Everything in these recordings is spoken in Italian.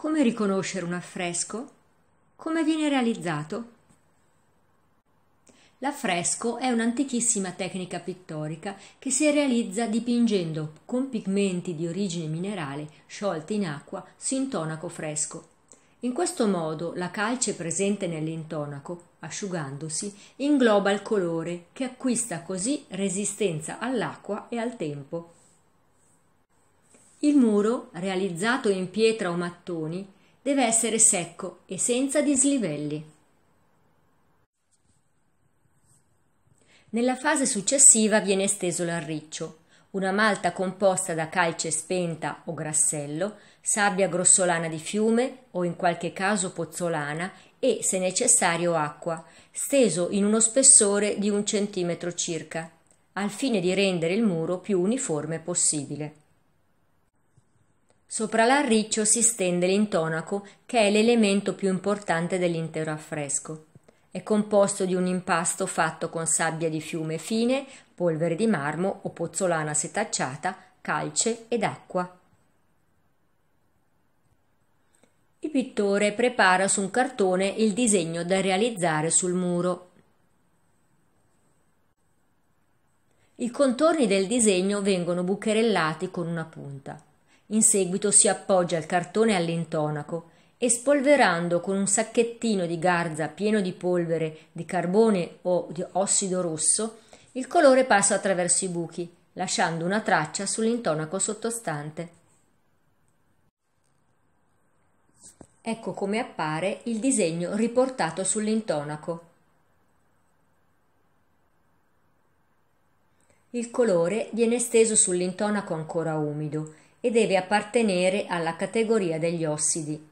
Come riconoscere un affresco? Come viene realizzato? L'affresco è un'antichissima tecnica pittorica che si realizza dipingendo con pigmenti di origine minerale sciolti in acqua su intonaco fresco. In questo modo la calce presente nell'intonaco, asciugandosi, ingloba il colore che acquista così resistenza all'acqua e al tempo. Il muro, realizzato in pietra o mattoni, deve essere secco e senza dislivelli. Nella fase successiva viene esteso l'arriccio, una malta composta da calce spenta o grassello, sabbia grossolana di fiume o in qualche caso pozzolana e, se necessario, acqua, steso in uno spessore di un centimetro circa, al fine di rendere il muro più uniforme possibile. Sopra l'arriccio si stende l'intonaco, che è l'elemento più importante dell'intero affresco. È composto di un impasto fatto con sabbia di fiume fine, polvere di marmo o pozzolana setacciata, calce ed acqua. Il pittore prepara su un cartone il disegno da realizzare sul muro. I contorni del disegno vengono bucherellati con una punta. In seguito si appoggia il cartone all'intonaco e spolverando con un sacchettino di garza pieno di polvere, di carbone o di ossido rosso, il colore passa attraverso i buchi, lasciando una traccia sull'intonaco sottostante. Ecco come appare il disegno riportato sull'intonaco. Il colore viene steso sull'intonaco ancora umido e deve appartenere alla categoria degli ossidi.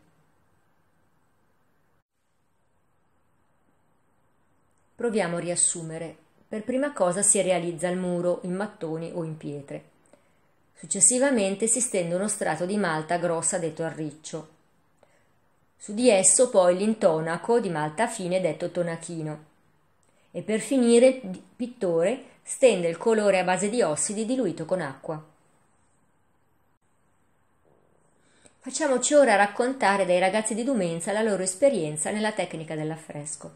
Proviamo a riassumere. Per prima cosa si realizza il muro in mattoni o in pietre. Successivamente si stende uno strato di malta grossa detto arriccio. Su di esso poi l'intonaco di malta fine detto tonachino. E per finire il pittore stende il colore a base di ossidi diluito con acqua. Facciamoci ora raccontare dai ragazzi di Dumenza la loro esperienza nella tecnica dell'affresco.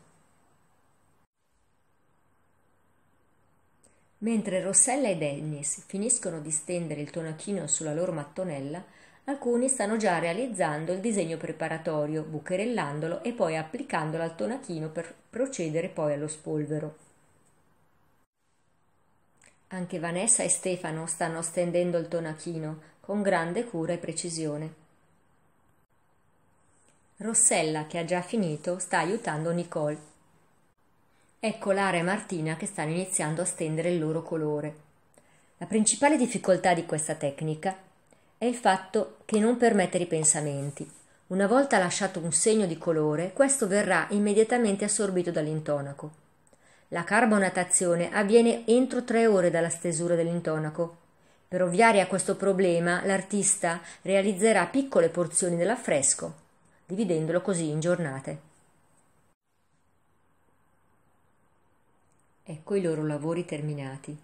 Mentre Rossella e Dennis finiscono di stendere il tonachino sulla loro mattonella, alcuni stanno già realizzando il disegno preparatorio, bucherellandolo e poi applicandolo al tonachino per procedere poi allo spolvero. Anche Vanessa e Stefano stanno stendendo il tonachino con grande cura e precisione. Rossella, che ha già finito, sta aiutando Nicole. Ecco Lara e Martina che stanno iniziando a stendere il loro colore. La principale difficoltà di questa tecnica è il fatto che non permette ripensamenti. Una volta lasciato un segno di colore, questo verrà immediatamente assorbito dall'intonaco. La carbonatazione avviene entro tre ore dalla stesura dell'intonaco. Per ovviare a questo problema, l'artista realizzerà piccole porzioni dell'affresco dividendolo così in giornate. Ecco i loro lavori terminati.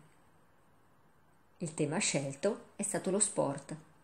Il tema scelto è stato lo sport.